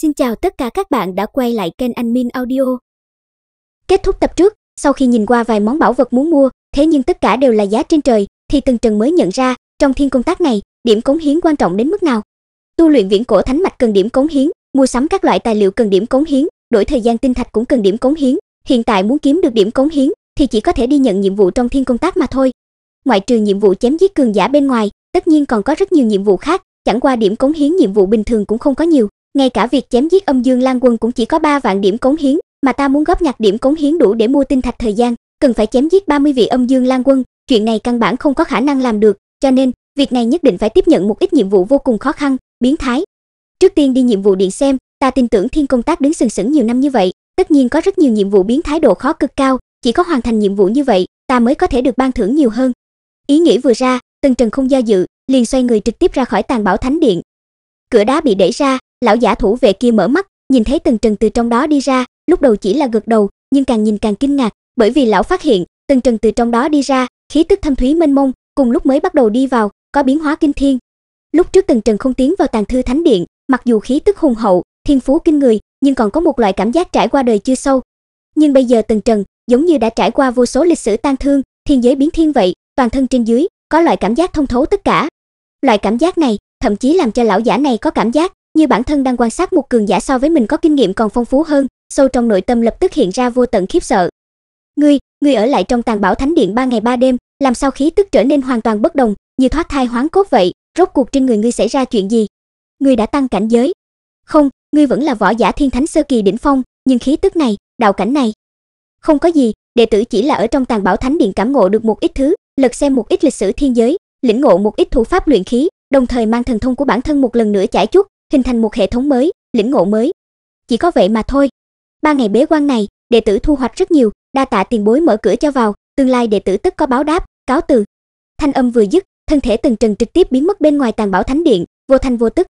Xin chào tất cả các bạn đã quay lại kênh Anh Min Audio. Kết thúc tập trước, sau khi nhìn qua vài món bảo vật muốn mua, thế nhưng tất cả đều là giá trên trời, thì Từng Trần mới nhận ra, trong thiên công tác này, điểm cống hiến quan trọng đến mức nào. Tu luyện viễn cổ thánh mạch cần điểm cống hiến, mua sắm các loại tài liệu cần điểm cống hiến, đổi thời gian tinh thạch cũng cần điểm cống hiến, hiện tại muốn kiếm được điểm cống hiến thì chỉ có thể đi nhận nhiệm vụ trong thiên công tác mà thôi. Ngoại trừ nhiệm vụ chém giết cường giả bên ngoài, tất nhiên còn có rất nhiều nhiệm vụ khác, chẳng qua điểm cống hiến nhiệm vụ bình thường cũng không có nhiều ngay cả việc chém giết âm dương lang quân cũng chỉ có 3 vạn điểm cống hiến, mà ta muốn góp nhặt điểm cống hiến đủ để mua tinh thạch thời gian, cần phải chém giết 30 vị âm dương lang quân, chuyện này căn bản không có khả năng làm được, cho nên, việc này nhất định phải tiếp nhận một ít nhiệm vụ vô cùng khó khăn, biến thái. Trước tiên đi nhiệm vụ điện xem, ta tin tưởng Thiên Công Tác đứng sừng sững nhiều năm như vậy, tất nhiên có rất nhiều nhiệm vụ biến thái độ khó cực cao, chỉ có hoàn thành nhiệm vụ như vậy, ta mới có thể được ban thưởng nhiều hơn. Ý nghĩ vừa ra, Tần Trần không do dự, liền xoay người trực tiếp ra khỏi Tàn Bảo Thánh Điện. Cửa đá bị đẩy ra, Lão giả thủ vệ kia mở mắt, nhìn thấy Tần Trần từ trong đó đi ra, lúc đầu chỉ là gật đầu, nhưng càng nhìn càng kinh ngạc, bởi vì lão phát hiện, Tần Trần từ trong đó đi ra, khí tức thâm thúy mênh mông, cùng lúc mới bắt đầu đi vào, có biến hóa kinh thiên. Lúc trước Tần Trần không tiến vào tàng thư thánh điện, mặc dù khí tức hùng hậu, thiên phú kinh người, nhưng còn có một loại cảm giác trải qua đời chưa sâu. Nhưng bây giờ Tần Trần, giống như đã trải qua vô số lịch sử tang thương, thiên giới biến thiên vậy, toàn thân trên dưới có loại cảm giác thông thấu tất cả. Loại cảm giác này thậm chí làm cho lão giả này có cảm giác như bản thân đang quan sát một cường giả so với mình có kinh nghiệm còn phong phú hơn, sâu trong nội tâm lập tức hiện ra vô tận khiếp sợ. Ngươi, ngươi ở lại trong tàng bảo thánh điện ba ngày ba đêm, làm sao khí tức trở nên hoàn toàn bất đồng, như thoát thai hoán cốt vậy, rốt cuộc trên người ngươi xảy ra chuyện gì? Ngươi đã tăng cảnh giới. Không, ngươi vẫn là võ giả thiên thánh sơ kỳ đỉnh phong, nhưng khí tức này, đạo cảnh này. Không có gì, đệ tử chỉ là ở trong tàng bảo thánh điện cảm ngộ được một ít thứ, lật xem một ít lịch sử thiên giới, lĩnh ngộ một ít thủ pháp luyện khí, đồng thời mang thần thông của bản thân một lần nữa trải chút, hình thành một hệ thống mới, lĩnh ngộ mới. Chỉ có vậy mà thôi. Ba ngày bế quan này, đệ tử thu hoạch rất nhiều, đa tạ tiền bối mở cửa cho vào, tương lai đệ tử tất có báo đáp, cáo từ. Thanh âm vừa dứt, thân thể Tần Trần trực tiếp biến mất bên ngoài tàn bảo thánh điện, vô thanh vô tức.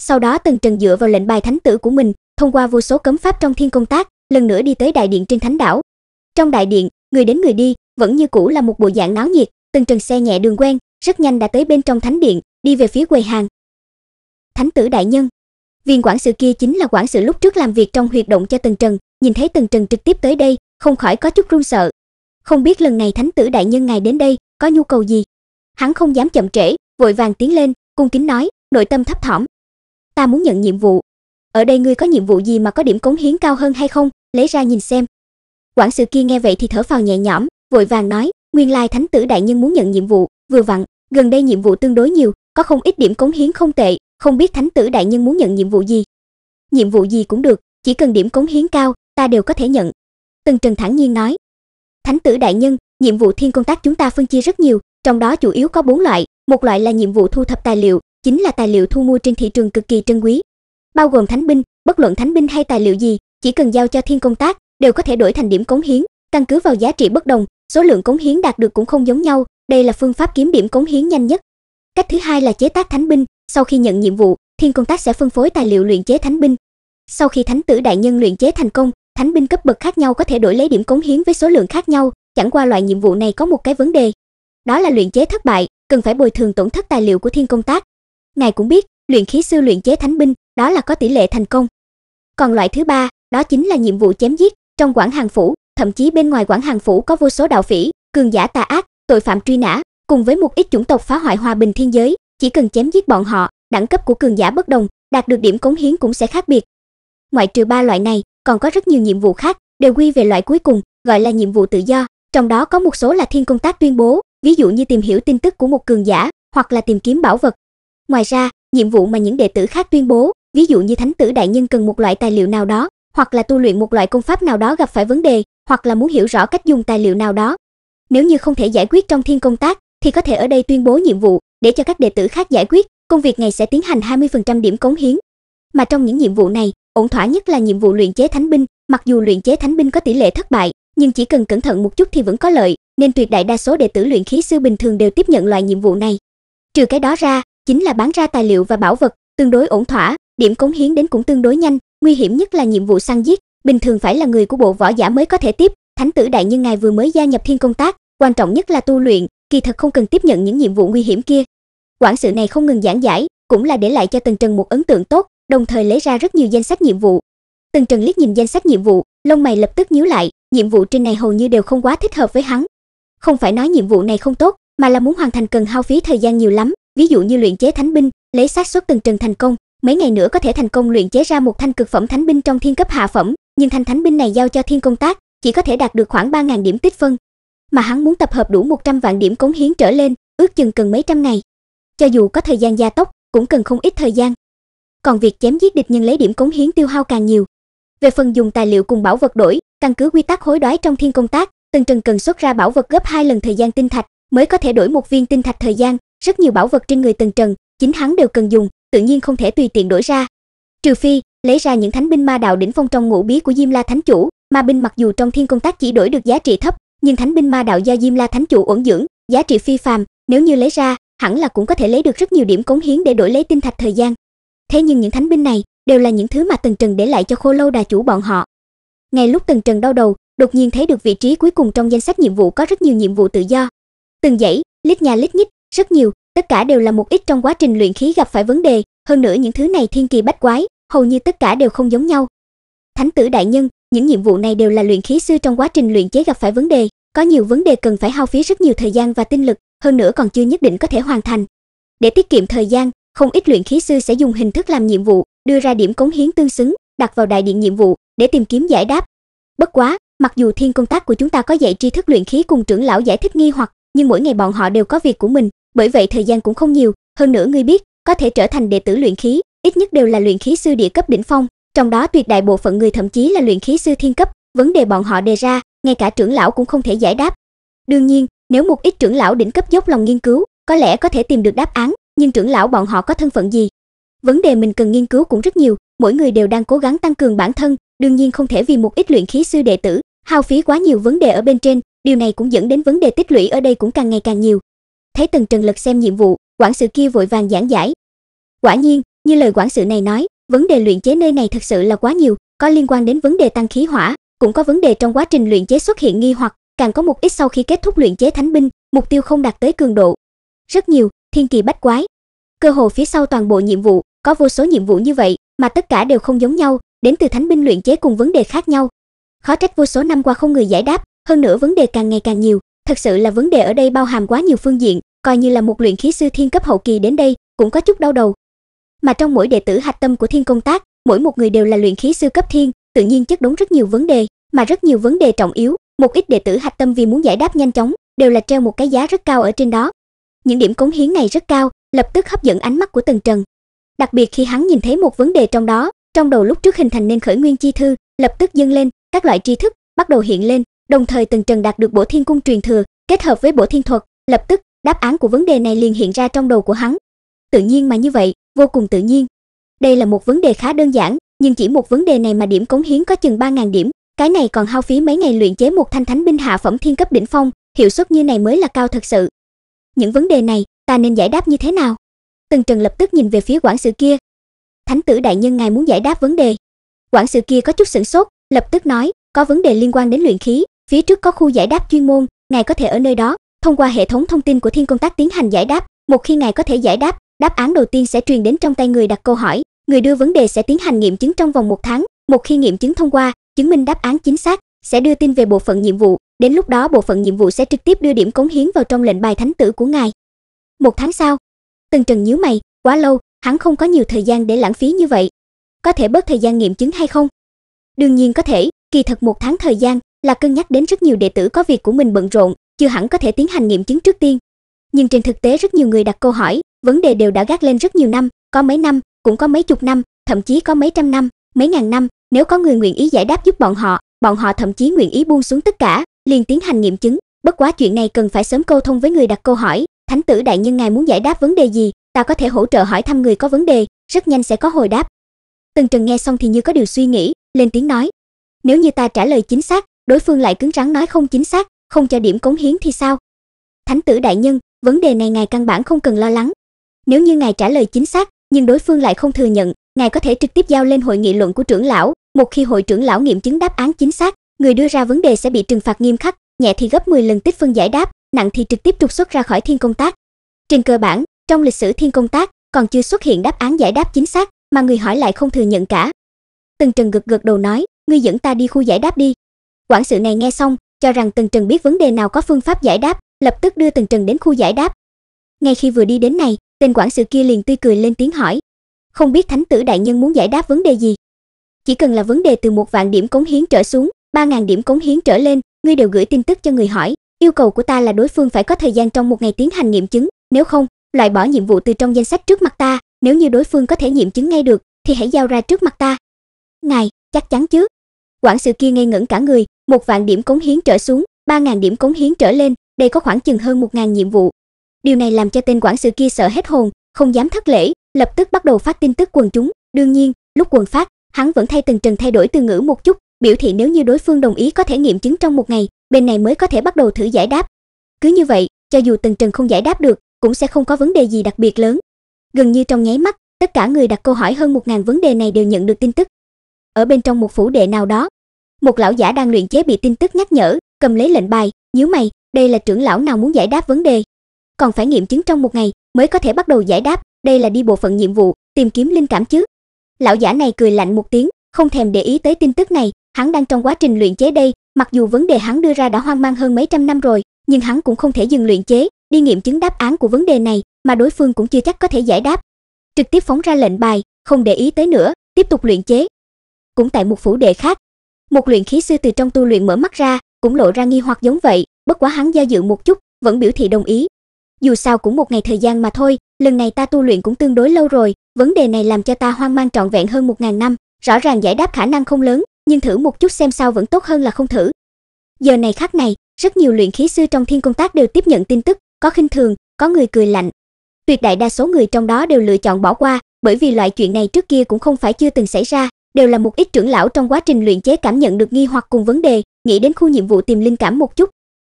Sau đó Tần Trần dựa vào lệnh bài thánh tử của mình, thông qua vô số cấm pháp trong thiên công tác, lần nữa đi tới đại điện trên thánh đảo. Trong đại điện, người đến người đi, vẫn như cũ là một bộ dạng náo nhiệt, Tần Trần xe nhẹ đường quen, rất nhanh đã tới bên trong thánh điện, đi về phía quầy hàng thánh tử đại nhân viên quản sự kia chính là quản sự lúc trước làm việc trong huyệt động cho tần trần nhìn thấy tần trần trực tiếp tới đây không khỏi có chút run sợ không biết lần này thánh tử đại nhân ngài đến đây có nhu cầu gì hắn không dám chậm trễ vội vàng tiến lên cung kính nói nội tâm thấp thỏm ta muốn nhận nhiệm vụ ở đây ngươi có nhiệm vụ gì mà có điểm cống hiến cao hơn hay không lấy ra nhìn xem quản sự kia nghe vậy thì thở phào nhẹ nhõm vội vàng nói nguyên lai thánh tử đại nhân muốn nhận nhiệm vụ vừa vặn gần đây nhiệm vụ tương đối nhiều có không ít điểm cống hiến không tệ không biết thánh tử đại nhân muốn nhận nhiệm vụ gì. Nhiệm vụ gì cũng được, chỉ cần điểm cống hiến cao, ta đều có thể nhận. Tần Trần thẳng nhiên nói. Thánh tử đại nhân, nhiệm vụ thiên công tác chúng ta phân chia rất nhiều, trong đó chủ yếu có bốn loại, một loại là nhiệm vụ thu thập tài liệu, chính là tài liệu thu mua trên thị trường cực kỳ trân quý. Bao gồm thánh binh, bất luận thánh binh hay tài liệu gì, chỉ cần giao cho thiên công tác, đều có thể đổi thành điểm cống hiến, căn cứ vào giá trị bất đồng, số lượng cống hiến đạt được cũng không giống nhau, đây là phương pháp kiếm điểm cống hiến nhanh nhất. Cách thứ hai là chế tác thánh binh, sau khi nhận nhiệm vụ, thiên công tác sẽ phân phối tài liệu luyện chế thánh binh. Sau khi thánh tử đại nhân luyện chế thành công, thánh binh cấp bậc khác nhau có thể đổi lấy điểm cống hiến với số lượng khác nhau, chẳng qua loại nhiệm vụ này có một cái vấn đề. Đó là luyện chế thất bại, cần phải bồi thường tổn thất tài liệu của thiên công tác. Ngài cũng biết, luyện khí sư luyện chế thánh binh, đó là có tỷ lệ thành công. Còn loại thứ ba, đó chính là nhiệm vụ chém giết, trong quảng hàng phủ, thậm chí bên ngoài quảng hàng phủ có vô số đạo phỉ, cường giả tà ác, tội phạm truy nã, cùng với một ít chủng tộc phá hoại hòa bình thiên giới, chỉ cần chém giết bọn họ, đẳng cấp của cường giả bất đồng, đạt được điểm cống hiến cũng sẽ khác biệt. Ngoại trừ ba loại này, còn có rất nhiều nhiệm vụ khác, đều quy về loại cuối cùng, gọi là nhiệm vụ tự do, trong đó có một số là thiên công tác tuyên bố, ví dụ như tìm hiểu tin tức của một cường giả, hoặc là tìm kiếm bảo vật. Ngoài ra, nhiệm vụ mà những đệ tử khác tuyên bố, ví dụ như thánh tử đại nhân cần một loại tài liệu nào đó, hoặc là tu luyện một loại công pháp nào đó gặp phải vấn đề, hoặc là muốn hiểu rõ cách dùng tài liệu nào đó. Nếu như không thể giải quyết trong thiên công tác, thì có thể ở đây tuyên bố nhiệm vụ, để cho các đệ tử khác giải quyết, công việc này sẽ tiến hành 20% điểm cống hiến. Mà trong những nhiệm vụ này, ổn thỏa nhất là nhiệm vụ luyện chế thánh binh, mặc dù luyện chế thánh binh có tỷ lệ thất bại, nhưng chỉ cần cẩn thận một chút thì vẫn có lợi, nên tuyệt đại đa số đệ tử luyện khí sư bình thường đều tiếp nhận loại nhiệm vụ này. Trừ cái đó ra, chính là bán ra tài liệu và bảo vật, tương đối ổn thỏa, điểm cống hiến đến cũng tương đối nhanh, nguy hiểm nhất là nhiệm vụ săn giết, bình thường phải là người của bộ võ giả mới có thể tiếp, thánh tử đại nhân ngài vừa mới gia nhập thiên công tác, quan trọng nhất là tu luyện, kỳ thật không cần tiếp nhận những nhiệm vụ nguy hiểm kia. Quản sự này không ngừng giảng giải, cũng là để lại cho Tần Trần một ấn tượng tốt, đồng thời lấy ra rất nhiều danh sách nhiệm vụ. Tần Trần liếc nhìn danh sách nhiệm vụ, lông mày lập tức nhíu lại, nhiệm vụ trên này hầu như đều không quá thích hợp với hắn. Không phải nói nhiệm vụ này không tốt, mà là muốn hoàn thành cần hao phí thời gian nhiều lắm, ví dụ như luyện chế thánh binh, lấy xác suất Tần Trần thành công, mấy ngày nữa có thể thành công luyện chế ra một thanh cực phẩm thánh binh trong thiên cấp hạ phẩm, nhưng thanh thánh binh này giao cho thiên công tác, chỉ có thể đạt được khoảng 3000 điểm tích phân, mà hắn muốn tập hợp đủ 100 vạn điểm cống hiến trở lên, ước chừng cần mấy trăm ngày. Cho dù có thời gian gia tốc, cũng cần không ít thời gian. Còn việc chém giết địch nhân lấy điểm cống hiến tiêu hao càng nhiều. Về phần dùng tài liệu cùng bảo vật đổi, căn cứ quy tắc hối đoái trong thiên công tác, Tần Trần cần xuất ra bảo vật gấp 2 lần thời gian tinh thạch mới có thể đổi một viên tinh thạch thời gian, rất nhiều bảo vật trên người Tần Trần, chính hắn đều cần dùng, tự nhiên không thể tùy tiện đổi ra. Trừ phi, lấy ra những thánh binh ma đạo đỉnh phong trong ngũ bí của Diêm La Thánh chủ, ma binh mặc dù trong thiên công tác chỉ đổi được giá trị thấp, nhưng thánh binh ma đạo do Diêm La Thánh chủ ổn dưỡng, giá trị phi phàm, nếu như lấy ra, hẳn là cũng có thể lấy được rất nhiều điểm cống hiến để đổi lấy tinh thạch thời gian. Thế nhưng những thánh binh này đều là những thứ mà Tần Trần để lại cho Khô Lâu đà chủ bọn họ. Ngay lúc Tần Trần đau đầu, đột nhiên thấy được vị trí cuối cùng trong danh sách nhiệm vụ có rất nhiều nhiệm vụ tự do. Từng dãy, lít nhà lít nhít, rất nhiều, tất cả đều là một ít trong quá trình luyện khí gặp phải vấn đề, hơn nữa những thứ này thiên kỳ bách quái, hầu như tất cả đều không giống nhau, Thánh tử đại nhân, những nhiệm vụ này đều là luyện khí sư trong quá trình luyện chế gặp phải vấn đề, có nhiều vấn đề cần phải hao phí rất nhiều thời gian và tinh lực, hơn nữa còn chưa nhất định có thể hoàn thành. Để tiết kiệm thời gian, không ít luyện khí sư sẽ dùng hình thức làm nhiệm vụ, đưa ra điểm cống hiến tương xứng, đặt vào đại điện nhiệm vụ để tìm kiếm giải đáp. Bất quá, mặc dù thiên công tác của chúng ta có dạy tri thức luyện khí cùng trưởng lão giải thích nghi hoặc, nhưng mỗi ngày bọn họ đều có việc của mình, bởi vậy thời gian cũng không nhiều, hơn nữa ngươi biết, có thể trở thành đệ tử luyện khí, ít nhất đều là luyện khí sư địa cấp đỉnh phong, trong đó tuyệt đại bộ phận người thậm chí là luyện khí sư thiên cấp, vấn đề bọn họ đề ra, ngay cả trưởng lão cũng không thể giải đáp. Đương nhiên, nếu một ít trưởng lão đỉnh cấp dốc lòng nghiên cứu, có lẽ có thể tìm được đáp án, nhưng trưởng lão bọn họ có thân phận gì? Vấn đề mình cần nghiên cứu cũng rất nhiều, mỗi người đều đang cố gắng tăng cường bản thân, đương nhiên không thể vì một ít luyện khí sư đệ tử, hao phí quá nhiều vấn đề ở bên trên, điều này cũng dẫn đến vấn đề tích lũy ở đây cũng càng ngày càng nhiều. Thấy Tần Trần lực xem nhiệm vụ, quản sự kia vội vàng giảng giải. Quả nhiên, như lời quản sự này nói, Vấn đề luyện chế nơi này thật sự là quá nhiều, có liên quan đến vấn đề tăng khí hỏa, cũng có vấn đề trong quá trình luyện chế xuất hiện nghi hoặc, càng có một ít sau khi kết thúc luyện chế thánh binh, mục tiêu không đạt tới cường độ. Rất nhiều, thiên kỳ bách quái. Cơ hồ phía sau toàn bộ nhiệm vụ, có vô số nhiệm vụ như vậy, mà tất cả đều không giống nhau, đến từ thánh binh luyện chế cùng vấn đề khác nhau. Khó trách vô số năm qua không người giải đáp, hơn nữa vấn đề càng ngày càng nhiều, thật sự là vấn đề ở đây bao hàm quá nhiều phương diện, coi như là một luyện khí sư thiên cấp hậu kỳ đến đây, cũng có chút đau đầu, mà trong mỗi đệ tử hạch tâm của thiên công tác, mỗi một người đều là luyện khí sư cấp thiên, tự nhiên chất đống rất nhiều vấn đề, mà rất nhiều vấn đề trọng yếu, một ít đệ tử hạch tâm vì muốn giải đáp nhanh chóng, đều là treo một cái giá rất cao ở trên đó. Những điểm cống hiến này rất cao, lập tức hấp dẫn ánh mắt của Tần Trần. Đặc biệt khi hắn nhìn thấy một vấn đề trong đó, trong đầu lúc trước hình thành nên khởi nguyên chi thư, lập tức dâng lên, các loại tri thức bắt đầu hiện lên, đồng thời Tần Trần đạt được Bổ Thiên cung truyền thừa, kết hợp với Bổ Thiên thuật, lập tức đáp án của vấn đề này liền hiện ra trong đầu của hắn. Tự nhiên mà như vậy, vô cùng tự nhiên. Đây là một vấn đề khá đơn giản, nhưng chỉ một vấn đề này mà điểm cống hiến có chừng 3000 điểm, cái này còn hao phí mấy ngày luyện chế một thanh thánh binh hạ phẩm thiên cấp đỉnh phong, hiệu suất như này mới là cao thật sự. Những vấn đề này, ta nên giải đáp như thế nào? Tần Trần lập tức nhìn về phía quản sự kia. Thánh tử đại nhân ngài muốn giải đáp vấn đề. Quản sự kia có chút sửng sốt, lập tức nói, có vấn đề liên quan đến luyện khí, phía trước có khu giải đáp chuyên môn, ngài có thể ở nơi đó, thông qua hệ thống thông tin của thiên công tác tiến hành giải đáp, một khi ngài có thể giải đáp, đáp án đầu tiên sẽ truyền đến trong tay người đặt câu hỏi. Người đưa vấn đề sẽ tiến hành nghiệm chứng trong vòng một tháng. Một khi nghiệm chứng thông qua, chứng minh đáp án chính xác, sẽ đưa tin về bộ phận nhiệm vụ. Đến lúc đó bộ phận nhiệm vụ sẽ trực tiếp đưa điểm cống hiến vào trong lệnh bài thánh tử của ngài. Một tháng sau, Tần Trần nhíu mày, quá lâu, hắn không có nhiều thời gian để lãng phí như vậy. Có thể bớt thời gian nghiệm chứng hay không? Đương nhiên có thể, kỳ thật một tháng thời gian là cân nhắc đến rất nhiều đệ tử có việc của mình bận rộn, chưa hẳn có thể tiến hành nghiệm chứng trước tiên. Nhưng trên thực tế rất nhiều người đặt câu hỏi, vấn đề đều đã gác lên rất nhiều năm có mấy năm cũng có mấy chục năm thậm chí có mấy trăm năm mấy ngàn năm nếu có người nguyện ý giải đáp giúp bọn họ bọn họ thậm chí nguyện ý buông xuống tất cả liền tiến hành nghiệm chứng bất quá chuyện này cần phải sớm câu thông với người đặt câu hỏi thánh tử đại nhân ngài muốn giải đáp vấn đề gì ta có thể hỗ trợ hỏi thăm người có vấn đề rất nhanh sẽ có hồi đáp tần trần nghe xong thì như có điều suy nghĩ lên tiếng nói nếu như ta trả lời chính xác đối phương lại cứng rắn nói không chính xác không cho điểm cống hiến thì sao thánh tử đại nhân vấn đề này ngài căn bản không cần lo lắng nếu như ngài trả lời chính xác, nhưng đối phương lại không thừa nhận, ngài có thể trực tiếp giao lên hội nghị luận của trưởng lão, một khi hội trưởng lão nghiệm chứng đáp án chính xác, người đưa ra vấn đề sẽ bị trừng phạt nghiêm khắc, nhẹ thì gấp 10 lần tích phân giải đáp, nặng thì trực tiếp trục xuất ra khỏi thiên công tác. Trên cơ bản, trong lịch sử thiên công tác còn chưa xuất hiện đáp án giải đáp chính xác mà người hỏi lại không thừa nhận cả. Tần Trần gật gật đầu nói, ngươi dẫn ta đi khu giải đáp đi. Quản sự này nghe xong, cho rằng Tần Trần biết vấn đề nào có phương pháp giải đáp, lập tức đưa Tần Trần đến khu giải đáp. Ngay khi vừa đi đến này, Tên quản sự kia liền tươi cười lên tiếng hỏi. Không biết thánh tử đại nhân muốn giải đáp vấn đề gì? Chỉ cần là vấn đề từ một vạn điểm cống hiến trở xuống, ba ngàn điểm cống hiến trở lên, ngươi đều gửi tin tức cho người hỏi. Yêu cầu của ta là đối phương phải có thời gian trong một ngày tiến hành nghiệm chứng, nếu không, loại bỏ nhiệm vụ từ trong danh sách trước mặt ta, nếu như đối phương có thể nghiệm chứng ngay được, thì hãy giao ra trước mặt ta. Ngài, chắc chắn chứ? Quản sự kia ngây ngẩn cả người, một vạn điểm cống hiến trở xuống, ba ngàn điểm cống hiến trở lên, đây có khoảng chừng hơn một ngàn nhiệm vụ, Điều này làm cho tên quản sự kia sợ hết hồn, không dám thất lễ, lập tức bắt đầu phát tin tức quần chúng. Đương nhiên, lúc quần phát, hắn vẫn thay từng trần thay đổi từ ngữ một chút, biểu thị nếu như đối phương đồng ý có thể nghiệm chứng trong một ngày, bên này mới có thể bắt đầu thử giải đáp. Cứ như vậy, cho dù từng trần không giải đáp được, cũng sẽ không có vấn đề gì đặc biệt lớn. Gần như trong nháy mắt, tất cả người đặt câu hỏi hơn 1000 vấn đề này đều nhận được tin tức. Ở bên trong một phủ đệ nào đó, một lão giả đang luyện chế bị tin tức nhắc nhở, cầm lấy lệnh bài, nhíu mày, đây là trưởng lão nào muốn giải đáp vấn đề, còn phải nghiệm chứng trong một ngày mới có thể bắt đầu giải đáp, đây là đi bộ phận nhiệm vụ, tìm kiếm linh cảm chứ. Lão giả này cười lạnh một tiếng, không thèm để ý tới tin tức này, hắn đang trong quá trình luyện chế đây, mặc dù vấn đề hắn đưa ra đã hoang mang hơn mấy trăm năm rồi, nhưng hắn cũng không thể dừng luyện chế, đi nghiệm chứng đáp án của vấn đề này mà đối phương cũng chưa chắc có thể giải đáp. Trực tiếp phóng ra lệnh bài, không để ý tới nữa, tiếp tục luyện chế. Cũng tại một phủ đệ khác, một luyện khí sư từ trong tu luyện mở mắt ra, cũng lộ ra nghi hoặc giống vậy, bất quá hắn do dự một chút, vẫn biểu thị đồng ý, dù sao cũng một ngày thời gian mà thôi, lần này ta tu luyện cũng tương đối lâu rồi, vấn đề này làm cho ta hoang mang trọn vẹn hơn một ngàn năm, rõ ràng giải đáp khả năng không lớn, nhưng thử một chút xem sao vẫn tốt hơn là không thử. Giờ này khắc này, rất nhiều luyện khí sư trong thiên công tác đều tiếp nhận tin tức, có khinh thường, có người cười lạnh. Tuyệt đại đa số người trong đó đều lựa chọn bỏ qua, bởi vì loại chuyện này trước kia cũng không phải chưa từng xảy ra, đều là một ít trưởng lão trong quá trình luyện chế cảm nhận được nghi hoặc cùng vấn đề, nghĩ đến khu nhiệm vụ tìm linh cảm một chút.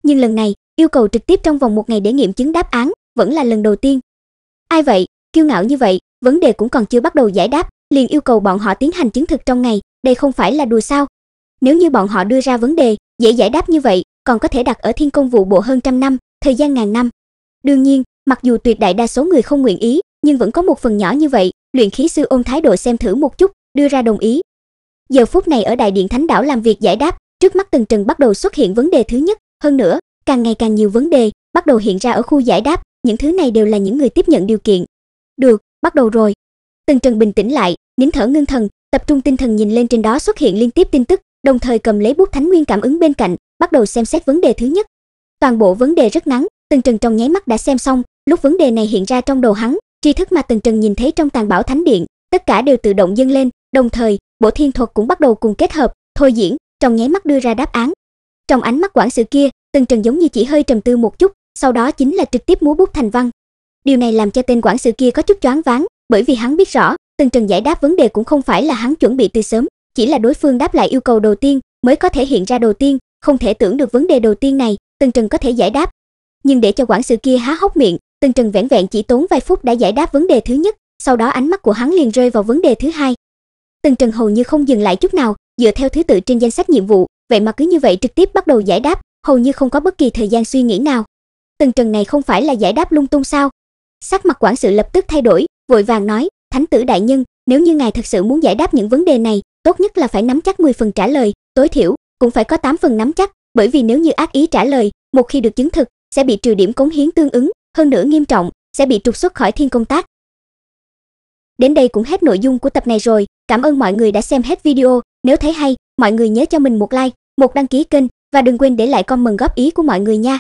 Nhưng lần này, yêu cầu trực tiếp trong vòng một ngày để nghiệm chứng đáp án vẫn là lần đầu tiên. Ai vậy, kiêu ngạo như vậy, vấn đề cũng còn chưa bắt đầu giải đáp, liền yêu cầu bọn họ tiến hành chứng thực trong ngày, đây không phải là đùa sao? Nếu như bọn họ đưa ra vấn đề, dễ giải đáp như vậy, còn có thể đặt ở thiên công vụ bộ hơn trăm năm, thời gian ngàn năm. Đương nhiên, mặc dù tuyệt đại đa số người không nguyện ý, nhưng vẫn có một phần nhỏ như vậy, luyện khí sư ôm thái độ xem thử một chút, đưa ra đồng ý. Giờ phút này ở đại điện thánh đảo làm việc giải đáp, trước mắt từng Trần bắt đầu xuất hiện vấn đề thứ nhất, hơn nữa, Càng ngày càng nhiều vấn đề bắt đầu hiện ra ở khu giải đáp, những thứ này đều là những người tiếp nhận điều kiện. Được, bắt đầu rồi. tần Trần bình tĩnh lại, nín thở ngưng thần, tập trung tinh thần nhìn lên trên đó xuất hiện liên tiếp tin tức, đồng thời cầm lấy bút thánh nguyên cảm ứng bên cạnh, bắt đầu xem xét vấn đề thứ nhất. Toàn bộ vấn đề rất ngắn, tần Trần trong nháy mắt đã xem xong, lúc vấn đề này hiện ra trong đầu hắn, tri thức mà tần Trần nhìn thấy trong tàn bảo thánh điện, tất cả đều tự động dâng lên, đồng thời, bộ thiên thuật cũng bắt đầu cùng kết hợp, thôi diễn, trong nháy mắt đưa ra đáp án. Trong ánh mắt quản sự kia, Tần Trần giống như chỉ hơi trầm tư một chút, sau đó chính là trực tiếp múa bút thành văn. Điều này làm cho tên quản sự kia có chút choáng váng, bởi vì hắn biết rõ, Tần Trần giải đáp vấn đề cũng không phải là hắn chuẩn bị từ sớm, chỉ là đối phương đáp lại yêu cầu đầu tiên mới có thể hiện ra đầu tiên, không thể tưởng được vấn đề đầu tiên này, Tần Trần có thể giải đáp. Nhưng để cho quản sự kia há hốc miệng, Tần Trần vẻn vẹn chỉ tốn vài phút đã giải đáp vấn đề thứ nhất, sau đó ánh mắt của hắn liền rơi vào vấn đề thứ hai. Tần Trần hầu như không dừng lại chút nào, dựa theo thứ tự trên danh sách nhiệm vụ, vậy mà cứ như vậy trực tiếp bắt đầu giải đáp, hầu như không có bất kỳ thời gian suy nghĩ nào. Tần Trần này không phải là giải đáp lung tung sao? Sắc mặt quản sự lập tức thay đổi, vội vàng nói, "Thánh tử đại nhân, nếu như ngài thật sự muốn giải đáp những vấn đề này, tốt nhất là phải nắm chắc 10 phần trả lời, tối thiểu cũng phải có 8 phần nắm chắc, bởi vì nếu như ác ý trả lời, một khi được chứng thực, sẽ bị trừ điểm cống hiến tương ứng, hơn nữa nghiêm trọng, sẽ bị trục xuất khỏi thiên công tác. Đến đây cũng hết nội dung của tập này rồi, cảm ơn mọi người đã xem hết video, nếu thấy hay, mọi người nhớ cho mình một like, một đăng ký kênh và đừng quên để lại comment góp ý của mọi người nha.